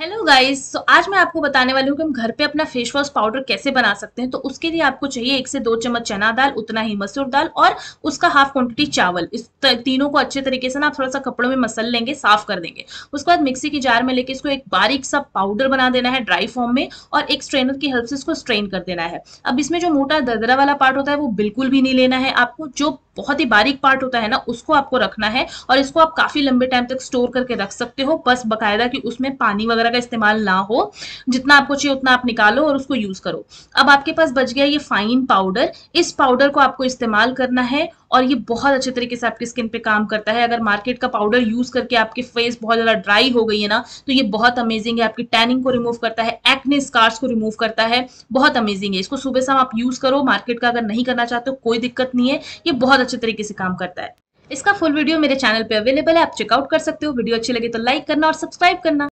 hello guys तो आज मैं आपको बताने वाली हूँ कि हम घर पे अपना फेस वॉश पाउडर कैसे बना सकते हैं तो उसके लिए आपको चाहिए एक से दो चम्मच चना दाल उतना ही मसूर दाल और उसका हाफ क्वांटिटी चावल इस तीनों को अच्छे तरीके से ना आप थोड़ा सा कपड़ों में मसल लेंगे साफ कर देंगे उसके बाद मिक्सी की जार में लेके इसको एक बारीक सा पाउडर बना देना है ड्राई फॉर्म में और एक स्ट्रेनर की हेल्प से इसको स्ट्रेन कर देना है अब इसमें जो मोटा दरदरा वाला पार्ट होता है वो बिल्कुल भी नहीं लेना है आपको जो बहुत ही बारीक पार्ट होता है ना उसको आपको रखना है और इसको आप काफ़ी लंबे टाइम तक स्टोर करके रख सकते हो बस बकायदा कि उसमें पानी वगैरह का इस्तेमाल ना हो जितना आपको चाहिए उतना आप निकालो और उसको यूज़ करो अब आपके पास बच गया ये फाइन पाउडर इस पाउडर को आपको इस्तेमाल करना है और ये बहुत अच्छे तरीके से आपकी स्किन पे काम करता है अगर मार्केट का पाउडर यूज करके आपकी फेस बहुत ज्यादा ड्राई हो गई है ना तो ये बहुत अमेजिंग है आपकी टैनिंग को रिमूव करता है एक्ने स्कार्स को रिमूव करता है बहुत अमेजिंग है इसको सुबह शाम आप यूज करो मार्केट का अगर नहीं करना चाहते हो कोई दिक्कत नहीं है ये बहुत अच्छे तरीके से काम करता है इसका फुल वीडियो मेरे चैनल पे अवेलेबल है आप चेकआउट कर सकते हो वीडियो अच्छी लगे तो लाइक करना और सब्सक्राइब करना